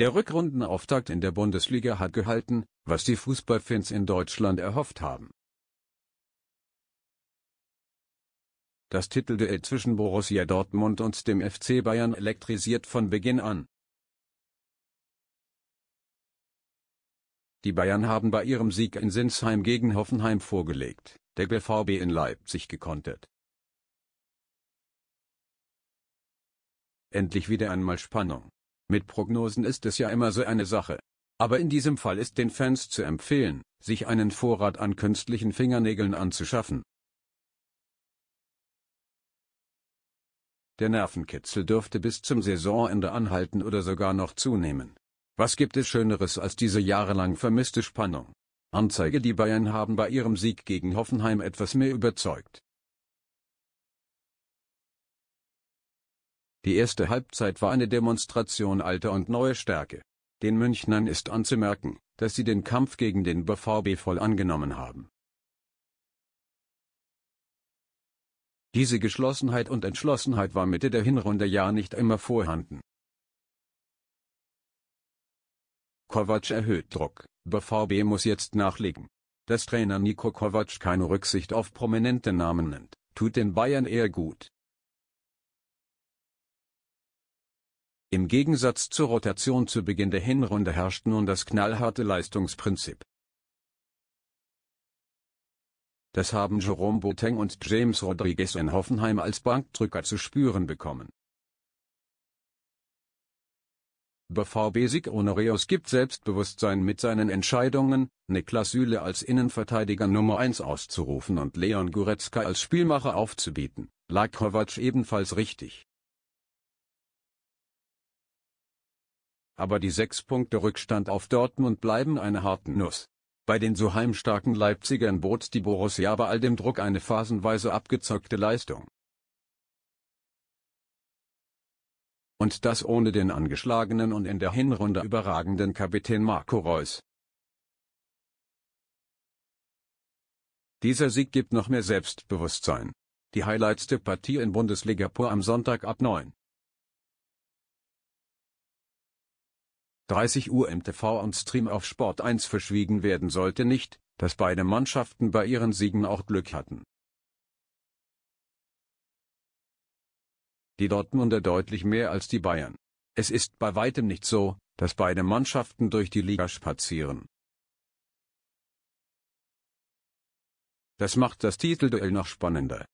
Der Rückrundenauftakt in der Bundesliga hat gehalten, was die Fußballfans in Deutschland erhofft haben. Das Titelduell zwischen Borussia Dortmund und dem FC Bayern elektrisiert von Beginn an. Die Bayern haben bei ihrem Sieg in Sinsheim gegen Hoffenheim vorgelegt, der BVB in Leipzig gekontert. Endlich wieder einmal Spannung. Mit Prognosen ist es ja immer so eine Sache. Aber in diesem Fall ist den Fans zu empfehlen, sich einen Vorrat an künstlichen Fingernägeln anzuschaffen. Der Nervenkitzel dürfte bis zum Saisonende anhalten oder sogar noch zunehmen. Was gibt es Schöneres als diese jahrelang vermisste Spannung? Anzeige die Bayern haben bei ihrem Sieg gegen Hoffenheim etwas mehr überzeugt. Die erste Halbzeit war eine Demonstration alter und neuer Stärke. Den Münchnern ist anzumerken, dass sie den Kampf gegen den BVB voll angenommen haben. Diese Geschlossenheit und Entschlossenheit war Mitte der Hinrunde ja nicht immer vorhanden. Kovac erhöht Druck, BVB muss jetzt nachlegen. Dass Trainer Niko Kovac keine Rücksicht auf prominente Namen nimmt, tut den Bayern eher gut. Im Gegensatz zur Rotation zu Beginn der Hinrunde herrscht nun das knallharte Leistungsprinzip. Das haben Jerome Boateng und James Rodriguez in Hoffenheim als Bankdrücker zu spüren bekommen. BVB Sig Honoreus gibt Selbstbewusstsein mit seinen Entscheidungen, Niklas Süle als Innenverteidiger Nummer 1 auszurufen und Leon Goretzka als Spielmacher aufzubieten, lag Kovac ebenfalls richtig. aber die sechs Punkte Rückstand auf Dortmund bleiben eine harte Nuss. Bei den so heimstarken Leipzigern bot die Borussia bei all dem Druck eine phasenweise abgezockte Leistung. Und das ohne den angeschlagenen und in der Hinrunde überragenden Kapitän Marco Reus. Dieser Sieg gibt noch mehr Selbstbewusstsein. Die Highlights der Partie in Bundesliga Pur am Sonntag ab 9. 30 Uhr im TV und Stream auf Sport 1 verschwiegen werden sollte nicht, dass beide Mannschaften bei ihren Siegen auch Glück hatten. Die Dortmunder deutlich mehr als die Bayern. Es ist bei weitem nicht so, dass beide Mannschaften durch die Liga spazieren. Das macht das Titelduell noch spannender.